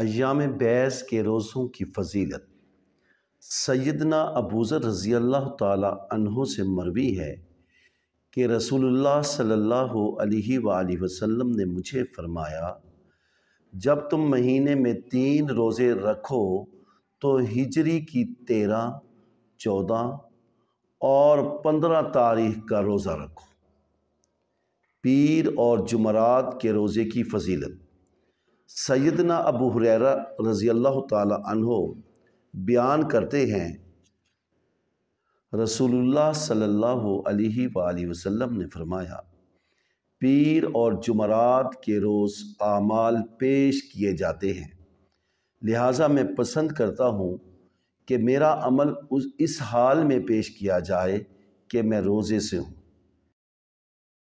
अयाम बैस के रोज़ों की फजीलत सैदना अबूज़र रज़ी अल्लाह तहों से मरवी है कि रसूलुल्लाह सल्लल्लाहु अलैहि वसल्लम ने मुझे फरमाया जब तुम महीने में तीन रोज़े रखो तो हिजरी की तेरह चौदह और पंद्रह तारीख का रोज़ा रखो पीर और जुमरात के रोज़े की फजीलत सैदना अबू हुररा रज़ी अल्लाह तहो बयान करते हैं रसूलुल्लाह सल्लल्लाहु अलैहि वसल्लम ने फरमाया पीर और जुमरात के रोज़ आमाल पेश किए जाते हैं लिहाजा मैं पसंद करता हूँ कि मेरा अमल उस इस हाल में पेश किया जाए कि मैं रोज़े से हूँ